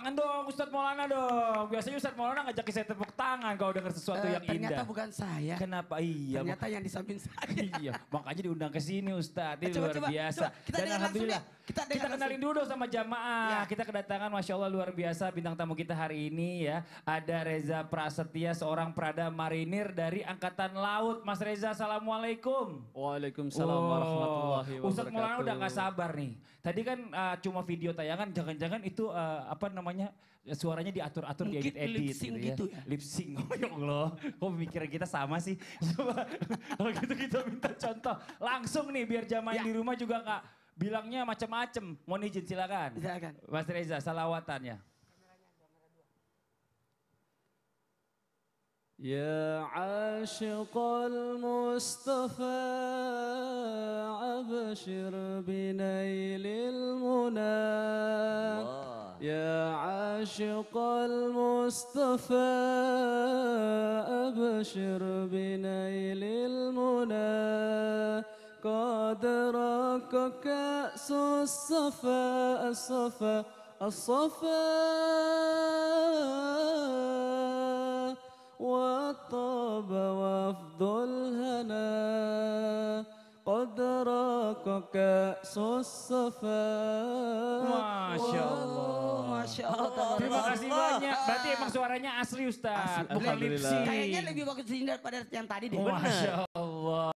tangan dong Ustadz Maulana dong. Biasanya Ustadz Maulana ngajakin saya tepuk tangan kalau dengar sesuatu uh, yang ternyata indah. Ternyata bukan saya. Kenapa? Iya. Ternyata yang di samping saya. iya. Makanya diundang ke sini Ustadz. Ini eh, coba, luar coba, biasa. Coba. Kita dengar langsung ya. Kita, kita kenalin langsung. dulu sama jamaah. Ya. Kita kedatangan Masya Allah luar biasa bintang tamu kita hari ini ya. Ada Reza Prasetya seorang Prada Marinir dari Angkatan Laut. Mas Reza Assalamualaikum. Waalaikumsalam oh, warahmatullahi wabarakatuh. Ustadz Maulana udah gak sabar nih. Tadi kan uh, cuma video tayangan jangan-jangan itu uh, apa namanya namanya suaranya diatur-atur di edit-edit gitu, ya. gitu ya. Lip sync. Oh ya Allah, kok pemikiran kita sama sih? Coba kalau gitu kita minta contoh langsung nih biar jamaah ya. di rumah juga nggak bilangnya macam-macam. Mohon izin silakan. Silakan. Mas Reza, salawatannya. يا عاشق المصطفى أبشر بنيل المنى يا عاشق المصطفى أبشر بنيل المنى قد راك كأس الصفا الصفا الصفا والطاب وفد الهنا قد راك كأس الصفا ما شاء الله Masya oh, Allah. Terima kasih banyak. Berarti emang suaranya asli Ustaz. Bukan lipsi. Kayaknya lebih bagus dihindar pada yang tadi deh. Oh, Masya Allah.